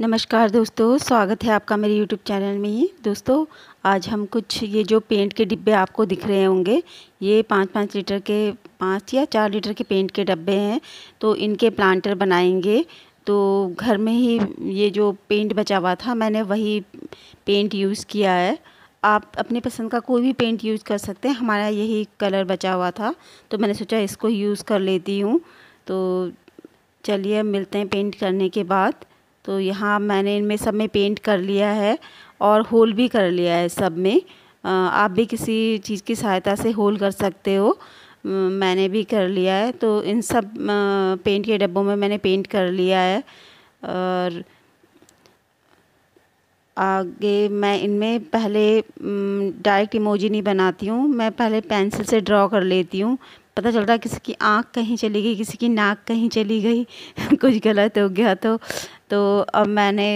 नमस्कार दोस्तों स्वागत है आपका मेरे यूट्यूब चैनल में ही दोस्तों आज हम कुछ ये जो पेंट के डिब्बे आपको दिख रहे होंगे ये पाँच पाँच लीटर के पाँच या चार लीटर के पेंट के डब्बे हैं तो इनके प्लांटर बनाएंगे तो घर में ही ये जो पेंट बचा हुआ था मैंने वही पेंट यूज़ किया है आप अपने पसंद का कोई भी पेंट यूज़ कर सकते हैं हमारा यही कलर बचा हुआ था तो मैंने सोचा इसको यूज़ कर लेती हूँ तो चलिए मिलते हैं पेंट करने के बाद तो यहाँ मैंने इनमें सब में पेंट कर लिया है और होल भी कर लिया है सब में आप भी किसी चीज़ की सहायता से होल कर सकते हो मैंने भी कर लिया है तो इन सब पेंट के डब्बों में मैंने पेंट कर लिया है और आगे मैं इनमें पहले डायरेक्ट इमोजी नहीं बनाती हूँ मैं पहले पेंसिल से ड्रॉ कर लेती हूँ पता चल रहा किसी की आँख कहीं चली गई किसी की नाक कहीं चली गई कुछ गलत हो गया तो तो अब मैंने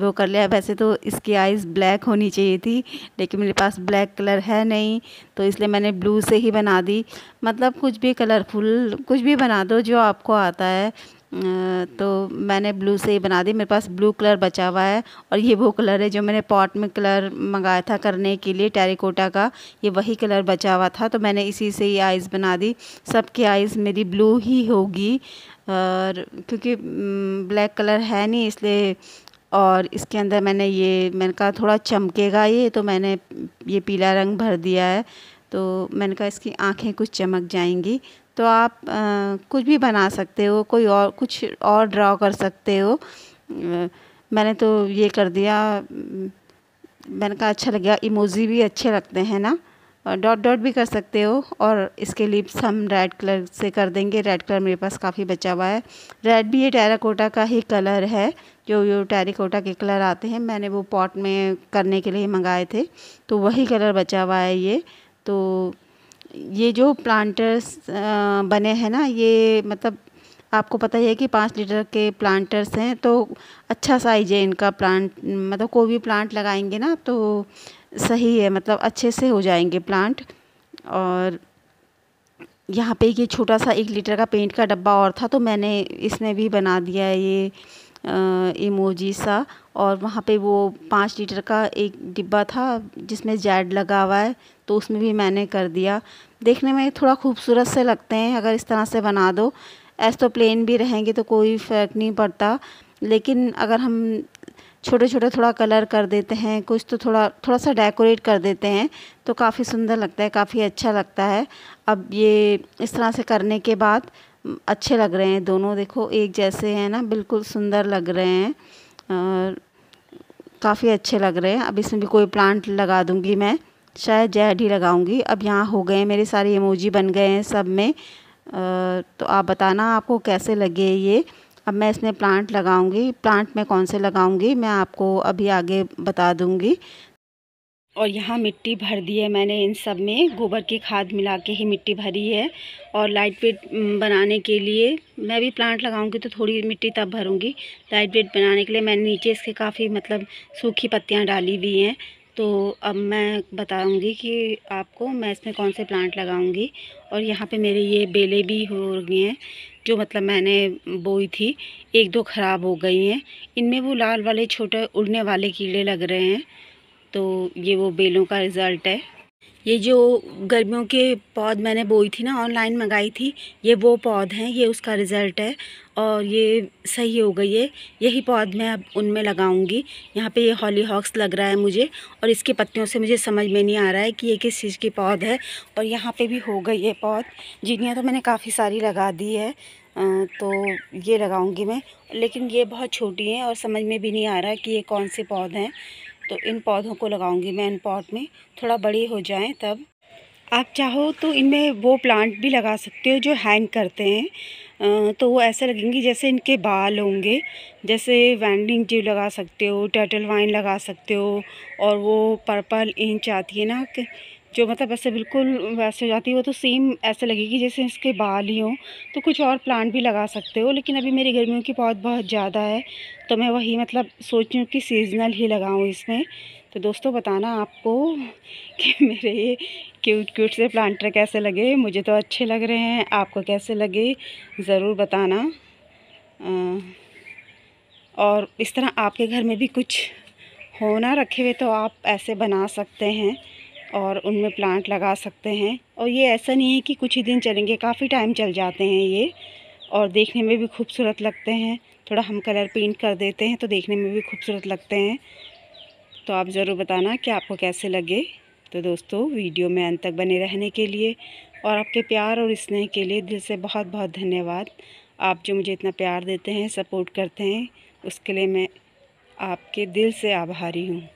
वो कर लिया वैसे तो इसकी आइज़ ब्लैक होनी चाहिए थी लेकिन मेरे पास ब्लैक कलर है नहीं तो इसलिए मैंने ब्लू से ही बना दी मतलब कुछ भी कलरफुल कुछ भी बना दो जो आपको आता है तो मैंने ब्लू से ही बना दी मेरे पास ब्लू कलर बचा हुआ है और ये वो कलर है जो मैंने पॉट में कलर मंगाया था करने के लिए टेरिकोटा का ये वही कलर बचा हुआ था तो मैंने इसी से ही आइज़ बना दी सबकी आइज़ मेरी ब्लू ही होगी और क्योंकि ब्लैक कलर है नहीं इसलिए और इसके अंदर मैंने ये मैंने कहा थोड़ा चमकेगा ये तो मैंने ये पीला रंग भर दिया है तो मैंने कहा इसकी आंखें कुछ चमक जाएंगी तो आप कुछ भी बना सकते हो कोई और कुछ और ड्रॉ कर सकते हो मैंने तो ये कर दिया मैंने कहा अच्छा लग गया इमोजी भी अच्छे लगते हैं ना डॉट डॉट भी कर सकते हो और इसके लिप्स हम रेड कलर से कर देंगे रेड कलर मेरे पास काफ़ी बचा हुआ है रेड भी ये टेराकोटा का ही कलर है जो ये टेराकोटा के कलर आते हैं मैंने वो पॉट में करने के लिए मंगाए थे तो वही कलर बचा हुआ है ये तो ये जो प्लांटर्स बने हैं ना ये मतलब आपको पता ही है कि पाँच लीटर के प्लांटर्स हैं तो अच्छा साइज है इनका प्लांट मतलब कोई भी प्लांट लगाएंगे ना तो सही है मतलब अच्छे से हो जाएंगे प्लांट और यहाँ पे ये छोटा सा एक लीटर का पेंट का डब्बा और था तो मैंने इसमें भी बना दिया है ये इमोजी सा और वहाँ पे वो पाँच लीटर का एक डिब्बा था जिसमें जैड लगा हुआ है तो उसमें भी मैंने कर दिया देखने में थोड़ा खूबसूरत से लगते हैं अगर इस तरह से बना दो ऐसे तो प्लेन भी रहेंगे तो कोई फ़र्क नहीं पड़ता लेकिन अगर हम छोटे छोटे थोड़ा कलर कर देते हैं कुछ तो थोड़ा थोड़ा सा डेकोरेट कर देते हैं तो काफ़ी सुंदर लगता है काफ़ी अच्छा लगता है अब ये इस तरह से करने के बाद अच्छे लग रहे हैं दोनों देखो एक जैसे हैं ना बिल्कुल सुंदर लग रहे हैं और काफ़ी अच्छे लग रहे हैं अब इसमें भी कोई प्लांट लगा दूँगी मैं शायद जेड ही लगाऊंगी अब यहाँ हो गए मेरे सारे इमोजी बन गए हैं सब में तो आप बताना आपको कैसे लगे ये अब मैं इसमें प्लांट लगाऊंगी प्लांट में कौन से लगाऊंगी मैं आपको अभी आगे बता दूंगी और यहाँ मिट्टी भर दी है मैंने इन सब में गोबर की खाद मिला के ही मिट्टी भरी है और लाइट वेट बनाने के लिए मैं भी प्लांट लगाऊंगी तो थोड़ी मिट्टी तब भरूंगी लाइट वेट बनाने के लिए मैंने नीचे इसके काफ़ी मतलब सूखी पत्तियाँ डाली हुई हैं तो अब मैं बताऊंगी कि आपको मैं इसमें कौन से प्लांट लगाऊंगी और यहाँ पे मेरे ये बेलें भी हो गई हैं जो मतलब मैंने बोई थी एक दो ख़राब हो गई हैं इनमें वो लाल वाले छोटे उड़ने वाले कीड़े लग रहे हैं तो ये वो बेलों का रिज़ल्ट है ये जो गर्मियों के पौध मैंने बोई थी ना ऑनलाइन मंगाई थी ये वो पौध हैं ये उसका रिज़ल्ट है और ये सही हो गई है यही पौध मैं अब उनमें लगाऊंगी यहाँ पे ये हॉली हॉक्स लग रहा है मुझे और इसके पत्तियों से मुझे समझ में नहीं आ रहा है कि ये किस चीज़ की पौध है और यहाँ पे भी हो गई है पौध जीनियाँ तो मैंने काफ़ी सारी लगा दी है तो ये लगाऊंगी मैं लेकिन ये बहुत छोटी हैं और समझ में भी नहीं आ रहा कि ये कौन से पौध हैं तो इन पौधों को लगाऊंगी मैं इन पॉट में थोड़ा बड़े हो जाएं तब आप चाहो तो इनमें वो प्लांट भी लगा सकते हो जो हैंग करते हैं तो वो ऐसे लगेंगे जैसे इनके बाल होंगे जैसे वैंडिंग जीव लगा सकते हो टर्टल वाइन लगा सकते हो और वो पर्पल इंच आती है ना जो मतलब ऐसे बिल्कुल वैसे हो जाती है वो तो सेम ऐसे लगेगी जैसे इसके बाल ही हों तो कुछ और प्लांट भी लगा सकते हो लेकिन अभी मेरी गर्मियों की पौध बहुत ज़्यादा है तो मैं वही मतलब सोच रही हूँ कि सीजनल ही लगाऊँ इसमें तो दोस्तों बताना आपको कि मेरे ये क्यूट क्यूट से प्लांटर कैसे लगे मुझे तो अच्छे लग रहे हैं आपको कैसे लगे ज़रूर बताना और इस तरह आपके घर में भी कुछ होना रखे हुए तो आप ऐसे बना सकते हैं और उनमें प्लांट लगा सकते हैं और ये ऐसा नहीं है कि कुछ ही दिन चलेंगे काफ़ी टाइम चल जाते हैं ये और देखने में भी खूबसूरत लगते हैं थोड़ा हम कलर पेंट कर देते हैं तो देखने में भी खूबसूरत लगते हैं तो आप ज़रूर बताना कि आपको कैसे लगे तो दोस्तों वीडियो में अंत तक बने रहने के लिए और आपके प्यार और स्नेह के लिए दिल से बहुत बहुत धन्यवाद आप जो मुझे इतना प्यार देते हैं सपोर्ट करते हैं उसके लिए मैं आपके दिल से आभारी हूँ